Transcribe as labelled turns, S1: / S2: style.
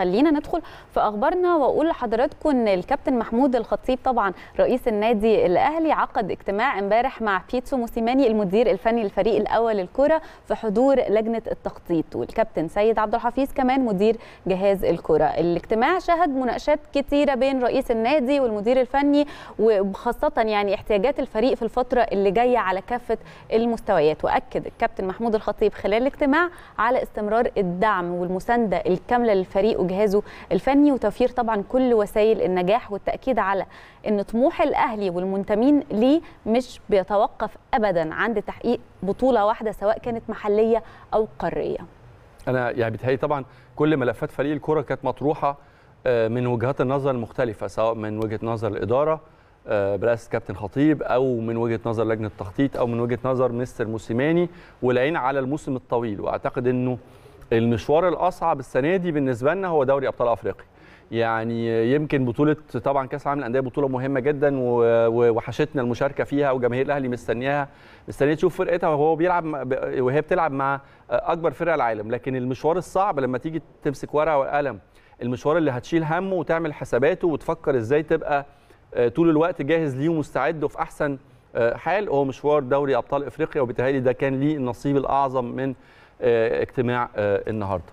S1: خلينا ندخل في اخبارنا واقول لحضراتكم ان الكابتن محمود الخطيب طبعا رئيس النادي الاهلي عقد اجتماع امبارح مع بيتسو موسيماني المدير الفني للفريق الاول الكره في حضور لجنه التخطيط والكابتن سيد عبد الحفيظ كمان مدير جهاز الكره الاجتماع شهد مناقشات كثيره بين رئيس النادي والمدير الفني وخاصه يعني احتياجات الفريق في الفتره اللي جايه على كافه المستويات واكد الكابتن محمود الخطيب خلال الاجتماع على استمرار الدعم والمسانده الكامله للفريق جهازه الفني وتوفير طبعا كل وسائل النجاح والتاكيد على ان طموح الاهلي والمنتمين ليه مش بيتوقف ابدا عند تحقيق بطوله واحده سواء كانت محليه او قاريه
S2: انا يعني بتهيألي طبعا كل ملفات فريق الكره كانت مطروحه آه، من وجهات النظر المختلفه سواء من وجهه نظر الاداره آه، برئاسه كابتن خطيب او من وجهه نظر لجنه التخطيط او من وجهه نظر مستر موسيماني والعين على الموسم الطويل واعتقد انه المشوار الاصعب السنه دي بالنسبه لنا هو دوري ابطال افريقيا يعني يمكن بطوله طبعا كاس العالم للانديه بطوله مهمه جدا ووحشتنا المشاركه فيها وجماهير الاهلي مستنياها مستنيه تشوف فرقتها وهو بيلعب وهي بتلعب مع اكبر فرقه العالم لكن المشوار الصعب لما تيجي تمسك ورقه وقلم المشوار اللي هتشيل همه وتعمل حساباته وتفكر ازاي تبقى آه، طول الوقت جاهز ليه ومستعد وفي احسن آه، حال هو مشوار دوري ابطال افريقيا وبالتالي ده كان ليه النصيب الاعظم من آه، اجتماع آه، النهارده